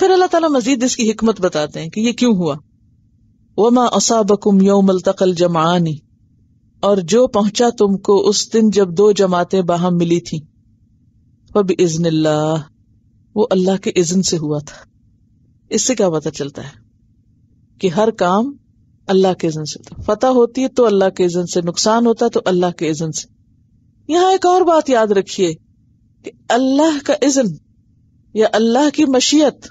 फिर अल्लाह तला मजीद इसकी हिकमत बताते हैं कि ये क्यों हुआ वमा असाबकुम यौमल तकल जमानी और जो पहुंचा तुमको उस दिन जब दो जमाते बाहम मिली थी फब इजन वो अल्लाह के इजन से हुआ था इससे क्या पता चलता है कि हर काम अल्लाह के इजन से होता फतेह होती है तो अल्लाह के इजन से नुकसान होता है तो अल्लाह के इजन से यहां एक और बात याद रखिए कि अल्लाह का इजन या अल्लाह की मशीयत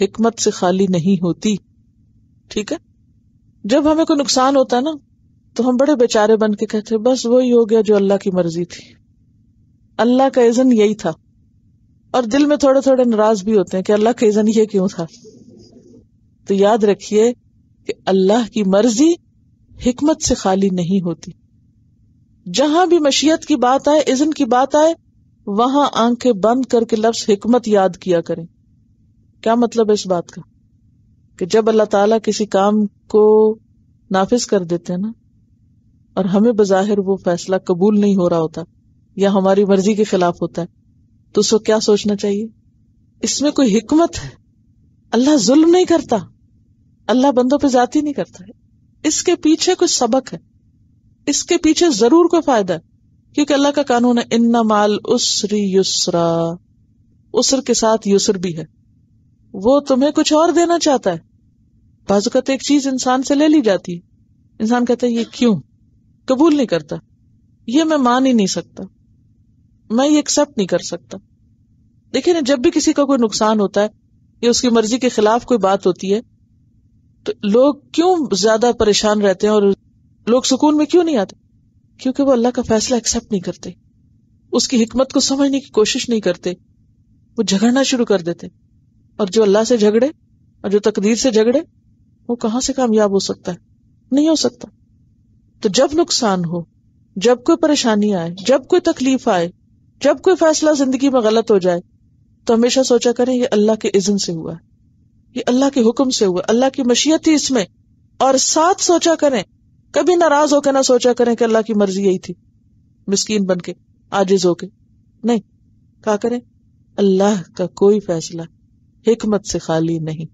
हिकमत से खाली नहीं होती ठीक है जब हमें कोई नुकसान होता ना तो हम बड़े बेचारे बन के कहते हैं बस वही हो गया जो अल्लाह की मर्जी थी अल्लाह का इजन यही था और दिल में थोड़े थोड़े नाराज भी होते हैं कि अल्लाह का इजन यह क्यों था तो याद रखिए कि अल्लाह की मर्जी हिकमत से खाली नहीं होती जहां भी मशीयत की बात आए इजन की बात आए वहां आंखें बंद करके लफ्ज हिकमत याद किया करें क्या मतलब है इस बात का कि जब अल्लाह ताला किसी काम को नाफिज कर देते हैं ना और हमें बज़ाहिर वो फैसला कबूल नहीं हो रहा होता या हमारी मर्जी के खिलाफ होता है तो उसको क्या सोचना चाहिए इसमें कोई हिकमत है अल्लाह जुल्म नहीं करता अल्लाह बंदों पर जाती नहीं करता है इसके पीछे कुछ सबक है इसके पीछे जरूर कोई फायदा है क्योंकि अल्लाह का कानून है इन्ना माल उसरी युसरा उसर के साथ युसर भी है वो तुम्हें कुछ और देना चाहता है बाजुकत तो एक चीज इंसान से ले ली जाती है इंसान कहता है ये क्यों कबूल तो नहीं करता ये मैं मान ही नहीं सकता मैं ये एक्सेप्ट नहीं कर सकता देखिए ना जब भी किसी का कोई नुकसान होता है या उसकी मर्जी के खिलाफ कोई बात होती है तो लोग क्यों ज्यादा परेशान रहते हैं और लोग सुकून में क्यों नहीं आते क्योंकि वो अल्लाह का फैसला एक्सेप्ट नहीं करते उसकी हिकमत को समझने की कोशिश नहीं करते वो झगड़ना शुरू कर देते और जो अल्लाह से झगड़े और जो तकदीर से झगड़े वो कहां से कामयाब हो सकता है नहीं हो सकता तो जब नुकसान हो जब कोई परेशानी आए जब कोई तकलीफ आए जब कोई फैसला जिंदगी में गलत हो जाए तो हमेशा सोचा करें ये अल्लाह के इज्जन से हुआ है ये अल्लाह के हुक्म से हुआ अल्लाह की मशीयत थी इसमें और साथ सोचा करें कभी नाराज होकर ना सोचा करें कि अल्लाह की मर्जी यही थी मिस्कीन बन के आजिज होके नहीं कहा करें अल्लाह का कोई फैसला हिकमत से खाली नहीं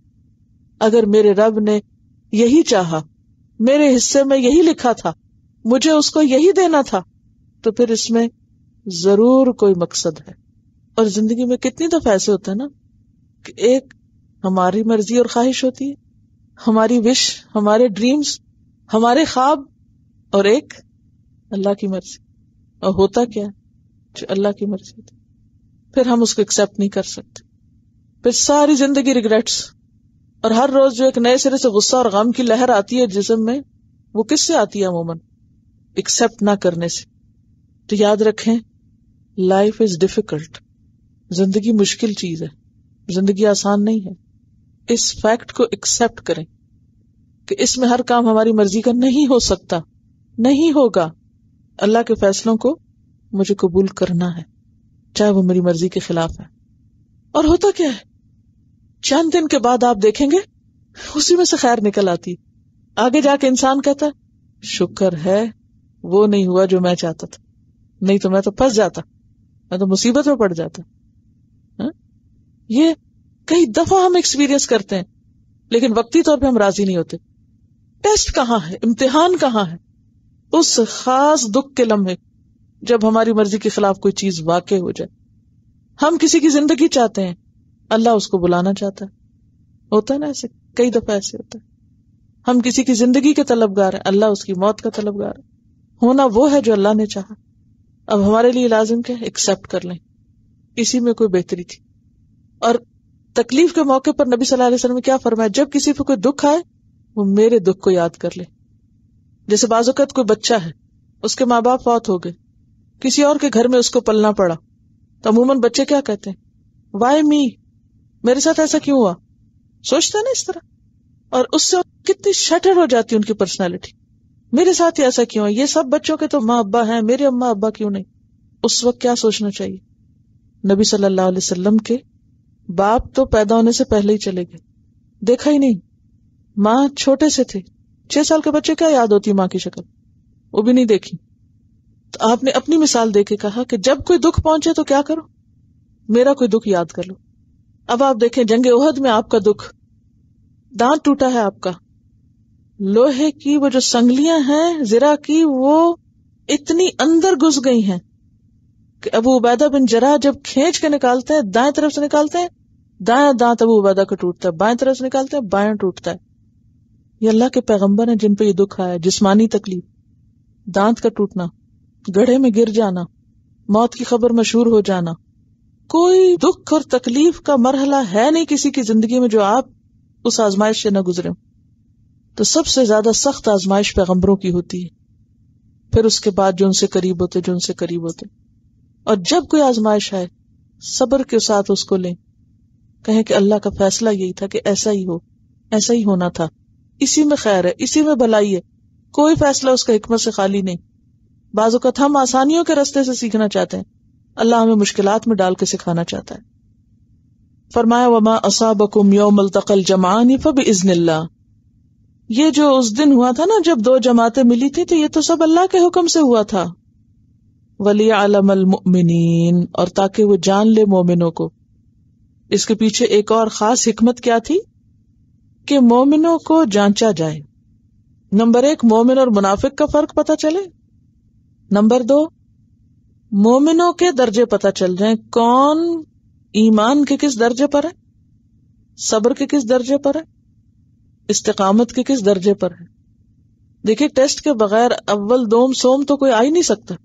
अगर मेरे रब ने यही चाहा मेरे हिस्से में यही लिखा था मुझे उसको यही देना था तो फिर इसमें जरूर कोई मकसद है और जिंदगी में कितनी दफा ऐसे होते हैं ना कि एक हमारी मर्जी और ख्वाहिश होती है हमारी विश हमारे ड्रीम्स हमारे ख्वाब और एक अल्लाह की मर्जी और होता क्या जो अल्लाह की मर्जी होती फिर हम उसको एक्सेप्ट नहीं कर सकते फिर सारी जिंदगी रिग्रेट्स और हर रोज जो एक नए सिरे से गुस्सा और गम की लहर आती है जिसम में वो किससे आती है अमूमन एक्सेप्ट ना करने से तो याद रखें लाइफ इज डिफिकल्ट जिंदगी मुश्किल चीज है जिंदगी आसान नहीं है इस फैक्ट को एक्सेप्ट करें कि इसमें हर काम हमारी मर्जी का नहीं हो सकता नहीं होगा अल्लाह के फैसलों को मुझे कबूल करना है चाहे वो मेरी मर्जी के खिलाफ है और होता क्या है चंद दिन के बाद आप देखेंगे उसी में से खैर निकल आती आगे जाके इंसान कहता शुक्र है वो नहीं हुआ जो मैं चाहता था नहीं तो मैं तो फंस जाता मैं तो मुसीबत में पड़ जाता हा? ये कई दफा हम एक्सपीरियंस करते हैं लेकिन वक्ती तौर पे हम राजी नहीं होते टेस्ट कहाँ है इम्तिहान कहाँ है उस खास दुख के लम्हे जब हमारी मर्जी के खिलाफ कोई चीज वाकई हो जाए हम किसी की जिंदगी चाहते हैं अल्लाह उसको बुलाना चाहता है होता है ना ऐसे कई दफा ऐसे होता है हम किसी की जिंदगी के तलबगार हैं अल्लाह उसकी मौत का तलबगार है होना वो है जो अल्लाह ने चाहा अब हमारे लिए लाजिम क्या है एक्सेप्ट कर लें इसी में कोई बेहतरी थी और तकलीफ के मौके पर नबी सल्लल्लाहु अलैहि वसल्लम ने क्या फरमाया जब किसी पर कोई दुख आए वो मेरे दुख को याद कर ले जैसे बाजुकत कोई बच्चा है उसके माँ बाप फौत हो गए किसी और के घर में उसको पलना पड़ा तो अमूमन बच्चे क्या कहते हैं वाई मी मेरे साथ ऐसा क्यों हुआ सोचते ना इस तरह और उससे कितनी शटर हो जाती उनकी पर्सनैलिटी मेरे साथ ही ऐसा क्यों है ये सब बच्चों के तो माँ अब्बा हैं मेरे अम्मा अब्बा क्यों नहीं उस वक्त क्या सोचना चाहिए नबी सल्लल्लाहु अलैहि वसल्लम के बाप तो पैदा होने से पहले ही चले गए देखा ही नहीं माँ छोटे से थे छह साल के बच्चे क्या याद होती है माँ की शक्ल वो भी नहीं देखी तो आपने अपनी मिसाल दे के कहा कि जब कोई दुख पहुंचे तो क्या करो मेरा कोई दुख याद कर लो अब आप देखें जंग उहद में आपका दुख दांत टूटा है आपका लोहे की वो जो संगलियां हैं जरा की वो इतनी अंदर घुस गई हैं कि अबू उबैदा बिन जरा जब खींच के निकालते हैं दाएं तरफ से निकालते हैं दाया दांत अबू उबैदा का टूटता है बाएं तरफ से निकालते हैं बाया टूटता है ये अल्लाह के पैगंबर है जिन पर ये दुख आया जिसमानी तकलीफ दांत का टूटना गढ़े में गिर जाना मौत की खबर मशहूर हो जाना कोई दुख और तकलीफ का मरहला है नहीं किसी की जिंदगी में जो आप उस आजमाइश से न गुजरे तो सबसे ज्यादा सख्त आजमाइश पैगम्बरों की होती है फिर उसके बाद जो उनसे करीब होते जो उनसे करीब होते और जब कोई आजमाइश आए सब्र के साथ उसको लें कहें कि अल्लाह का फैसला यही था कि ऐसा ही हो ऐसा ही होना था इसी में खैर है इसी में भलाई है कोई फैसला उसका हिकमत से खाली नहीं बाजू का हम आसानियों के रस्ते से सीखना चाहते हैं अल्लाह हमें मुश्किल में डाल के सिखाना चाहता है फरमाया वमा असाबकुम योम तकल जमानी फब इजनिल्ला ये जो उस दिन हुआ था ना जब दो जमातें मिली थी तो ये तो सब अल्लाह के हुक्म से हुआ था वली और ताकि वो जान ले मोमिनों को इसके पीछे एक और खास हिकमत क्या थी कि मोमिनों को जांचा जाए नंबर एक मोमिन और मुनाफिक का फर्क पता चले नंबर दो मोमिनों के दर्जे पता चल जाए कौन ईमान के किस दर्जे पर है सब्र के किस दर्जे पर है इस्तकामत के किस दर्जे पर है देखिए टेस्ट के बगैर अव्वल दोम सोम तो कोई आ ही नहीं सकता